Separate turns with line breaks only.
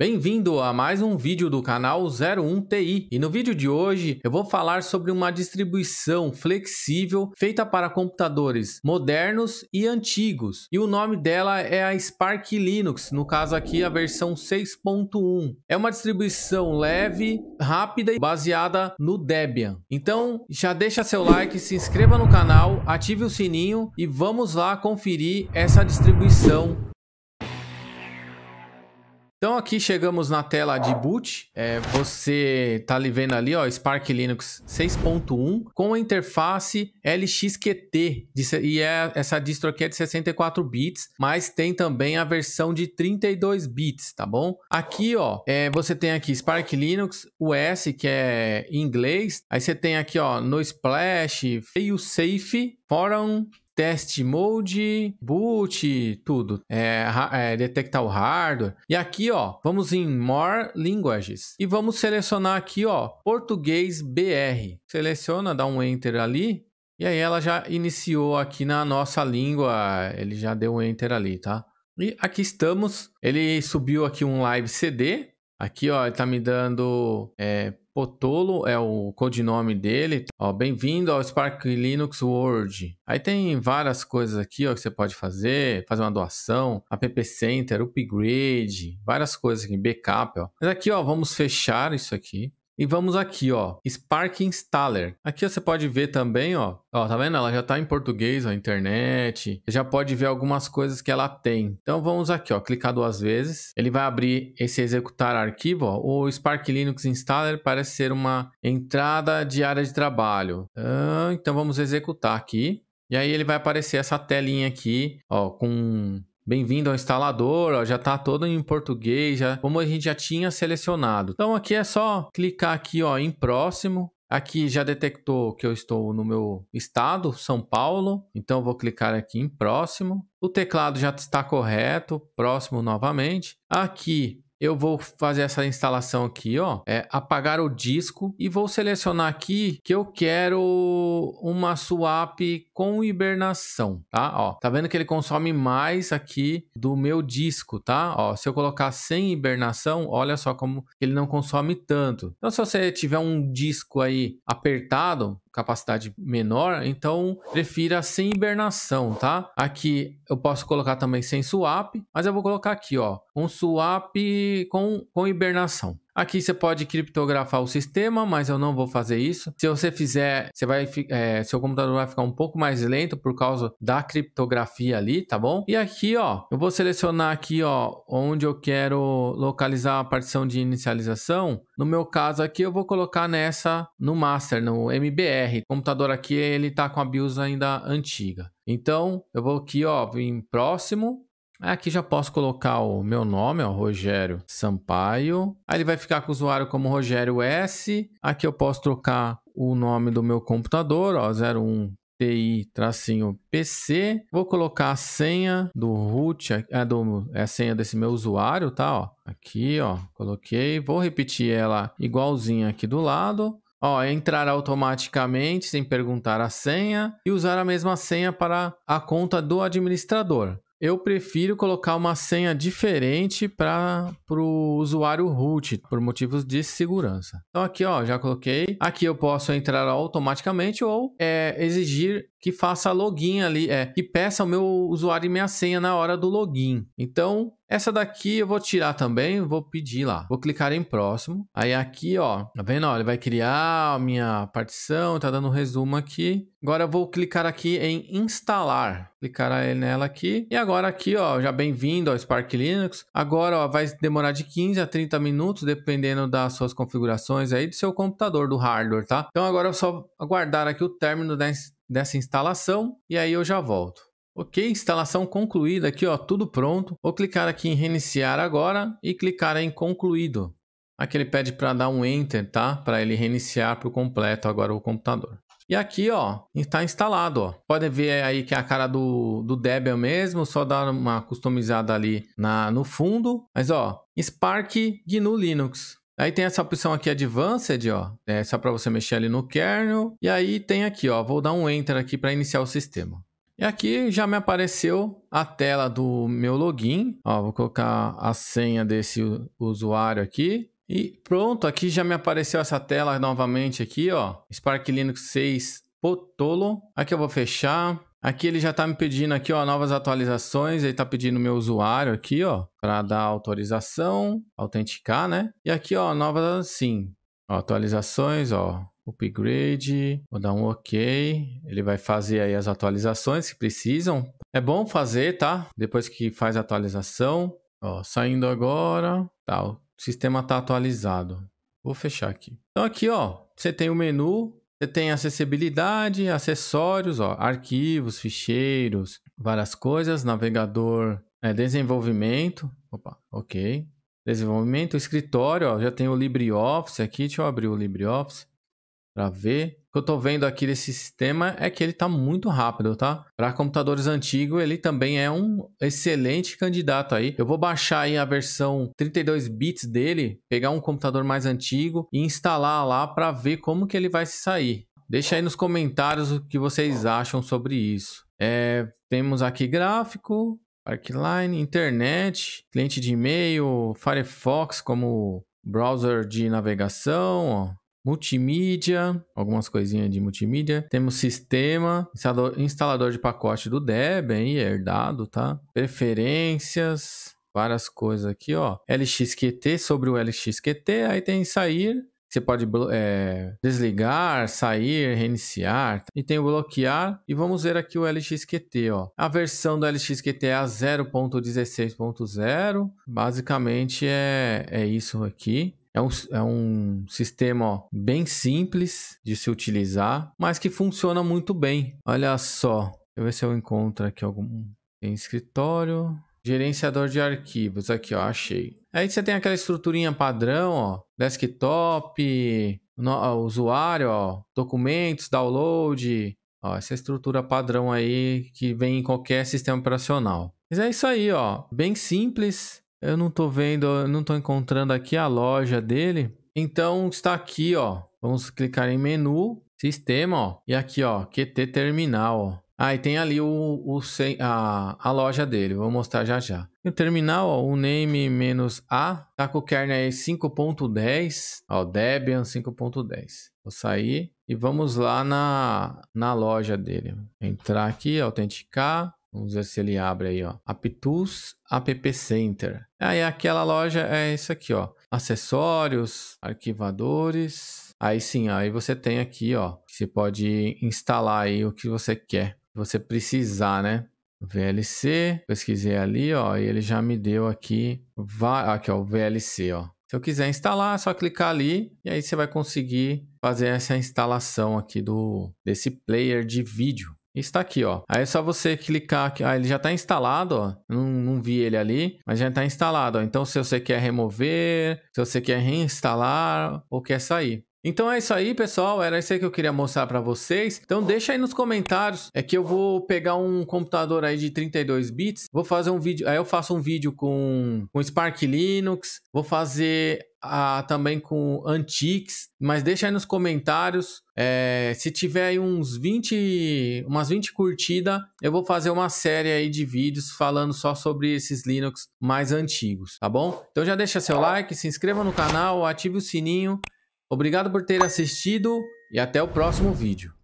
Bem-vindo a mais um vídeo do canal 01TI e no vídeo de hoje eu vou falar sobre uma distribuição flexível feita para computadores modernos e antigos e o nome dela é a Spark Linux, no caso aqui a versão 6.1. É uma distribuição leve, rápida e baseada no Debian. Então já deixa seu like, se inscreva no canal, ative o sininho e vamos lá conferir essa distribuição então aqui chegamos na tela de boot, é, você tá ali vendo ali ó, Spark Linux 6.1 com a interface LXQT de, e é, essa distro aqui é de 64 bits, mas tem também a versão de 32 bits, tá bom? Aqui ó, é, você tem aqui Spark Linux US que é em inglês, aí você tem aqui ó, no Splash, Fail Safe, Forum test mode, boot, tudo. É, é, detectar o hardware. E aqui, ó, vamos em More Languages. E vamos selecionar aqui, ó, português BR. Seleciona, dá um Enter ali. E aí ela já iniciou aqui na nossa língua. Ele já deu um Enter ali, tá? E aqui estamos. Ele subiu aqui um live CD. Aqui, ó, ele tá me dando é, Potolo é o codinome dele. Tá? Ó, bem-vindo ao Spark Linux World. Aí tem várias coisas aqui ó, que você pode fazer, fazer uma doação, app center, upgrade, várias coisas aqui, backup. Ó. Mas aqui ó, vamos fechar isso aqui. E vamos aqui, ó, Spark Installer. Aqui você pode ver também, ó, ó, tá vendo? Ela já tá em português, ó, internet. Você já pode ver algumas coisas que ela tem. Então vamos aqui, ó, clicar duas vezes. Ele vai abrir esse executar arquivo, ó. O Spark Linux Installer parece ser uma entrada de área de trabalho. Ah, então vamos executar aqui. E aí ele vai aparecer essa telinha aqui, ó, com Bem-vindo ao instalador, ó, já está todo em português, já, como a gente já tinha selecionado. Então aqui é só clicar aqui ó, em próximo, Aqui já detectou que eu estou no meu estado, São Paulo, então vou clicar aqui em próximo. O teclado já está correto, próximo novamente. Aqui eu vou fazer essa instalação aqui, ó, é apagar o disco e vou selecionar aqui que eu quero uma swap com hibernação, tá? Ó, tá vendo que ele consome mais aqui do meu disco, tá? Ó, se eu colocar sem hibernação, olha só como ele não consome tanto. Então, se você tiver um disco aí apertado, capacidade menor, então prefira sem hibernação, tá? Aqui eu posso colocar também sem swap, mas eu vou colocar aqui, ó, um swap com, com hibernação. Aqui você pode criptografar o sistema, mas eu não vou fazer isso. Se você fizer, você vai, é, seu computador vai ficar um pouco mais lento por causa da criptografia ali, tá bom? E aqui, ó, eu vou selecionar aqui, ó, onde eu quero localizar a partição de inicialização. No meu caso aqui, eu vou colocar nessa, no master, no MBR. O computador aqui, ele tá com a BIOS ainda antiga. Então, eu vou aqui, ó, em próximo, Aqui já posso colocar o meu nome, ó, Rogério Sampaio. Aí ele vai ficar com o usuário como Rogério S. Aqui eu posso trocar o nome do meu computador, ó, 01 TI-PC. Vou colocar a senha do root, é, do, é a senha desse meu usuário, tá? Ó, aqui, ó, coloquei. Vou repetir ela igualzinha aqui do lado. Ó, entrar automaticamente sem perguntar a senha e usar a mesma senha para a conta do administrador. Eu prefiro colocar uma senha diferente para o usuário root, por motivos de segurança. Então aqui ó, já coloquei. Aqui eu posso entrar automaticamente ou é, exigir que faça login ali, é, que peça o meu usuário e minha senha na hora do login. Então, essa daqui eu vou tirar também, vou pedir lá. Vou clicar em próximo. Aí aqui, ó, tá vendo? Ó, ele vai criar a minha partição, tá dando um resumo aqui. Agora eu vou clicar aqui em instalar. Clicar nela aqui. E agora aqui, ó, já bem-vindo ao Spark Linux. Agora, ó, vai demorar de 15 a 30 minutos, dependendo das suas configurações aí do seu computador, do hardware, tá? Então agora é só aguardar aqui o término da dessa instalação e aí eu já volto. Ok, instalação concluída aqui, ó, tudo pronto. Vou clicar aqui em reiniciar agora e clicar em concluído. Aqui ele pede para dar um enter, tá? Para ele reiniciar por completo agora o computador. E aqui, ó, está instalado, ó. Pode ver aí que é a cara do, do Debian mesmo, só dar uma customizada ali na, no fundo. Mas, ó, Spark GNU Linux. Aí tem essa opção aqui Advanced, ó, é só para você mexer ali no kernel. E aí tem aqui, ó, vou dar um Enter aqui para iniciar o sistema. E aqui já me apareceu a tela do meu login. Ó, vou colocar a senha desse usuário aqui. E pronto, aqui já me apareceu essa tela novamente aqui, ó. Spark Linux 6 Potolo. Aqui eu vou fechar. Aqui ele já tá me pedindo aqui, ó, novas atualizações. Ele tá pedindo meu usuário aqui, ó, para dar autorização, autenticar, né? E aqui, ó, novas sim. Ó, atualizações, ó, upgrade, vou dar um OK. Ele vai fazer aí as atualizações que precisam. É bom fazer, tá? Depois que faz a atualização. Ó, saindo agora, tá, o sistema tá atualizado. Vou fechar aqui. Então aqui, ó, você tem o menu você tem acessibilidade, acessórios, ó, arquivos, ficheiros, várias coisas, navegador, é, desenvolvimento, opa, ok, desenvolvimento, escritório, ó, já tem o LibreOffice aqui, deixa eu abrir o LibreOffice, para ver. O que eu estou vendo aqui desse sistema é que ele está muito rápido, tá? Para computadores antigos, ele também é um excelente candidato aí. Eu vou baixar aí a versão 32 bits dele, pegar um computador mais antigo e instalar lá para ver como que ele vai se sair. Deixa aí nos comentários o que vocês acham sobre isso. É, temos aqui gráfico, Parkline, internet, cliente de e-mail, Firefox como browser de navegação, ó multimídia, algumas coisinhas de multimídia. Temos sistema, instalador, de pacote do Debian, aí, herdado, tá? Preferências, várias coisas aqui, ó. LXQT, sobre o LXQT, aí tem sair, você pode é, desligar, sair, reiniciar. Tá? E tem o bloquear. E vamos ver aqui o LXQT. Ó. A versão do LXQT é a 0.16.0. Basicamente é, é isso aqui. É um, é um sistema ó, bem simples de se utilizar, mas que funciona muito bem. Olha só, deixa eu ver se eu encontro aqui algum. Tem escritório, gerenciador de arquivos, aqui ó, achei. Aí você tem aquela estruturinha padrão, ó, desktop, no, ó, usuário, ó, documentos, download, ó, essa estrutura padrão aí que vem em qualquer sistema operacional. Mas é isso aí, ó, bem simples, eu não tô vendo, não tô encontrando aqui a loja dele. Então está aqui, ó. Vamos clicar em menu, sistema, ó. E aqui, ó, QT Terminal, ó. Ah, e tem ali o, o a, a loja dele, vou mostrar já já. No terminal, ó, o name menos A, tá com o kernel 5.10, ó, Debian 5.10. Vou sair e vamos lá na, na loja dele. Entrar aqui, autenticar, Vamos ver se ele abre aí, ó. Aptus App Center. Aí aquela loja é isso aqui, ó. Acessórios, arquivadores. Aí sim, aí você tem aqui, ó. Você pode instalar aí o que você quer, você precisar, né? VLC, pesquisei ali, ó, e ele já me deu aqui, aqui ó, o VLC, ó. Se eu quiser instalar, é só clicar ali e aí você vai conseguir fazer essa instalação aqui do desse player de vídeo. Está aqui, ó. Aí é só você clicar aqui. Ah, ele já está instalado, ó. Não, não vi ele ali, mas já está instalado, ó. Então, se você quer remover, se você quer reinstalar ou quer sair. Então é isso aí, pessoal. Era isso aí que eu queria mostrar para vocês. Então deixa aí nos comentários. É que eu vou pegar um computador aí de 32 bits. Vou fazer um vídeo... Aí eu faço um vídeo com, com Spark Linux. Vou fazer a também com Antiques. Mas deixa aí nos comentários. É, se tiver aí uns 20... Umas 20 curtidas, eu vou fazer uma série aí de vídeos falando só sobre esses Linux mais antigos, tá bom? Então já deixa seu like, se inscreva no canal, ative o sininho... Obrigado por ter assistido e até o próximo vídeo.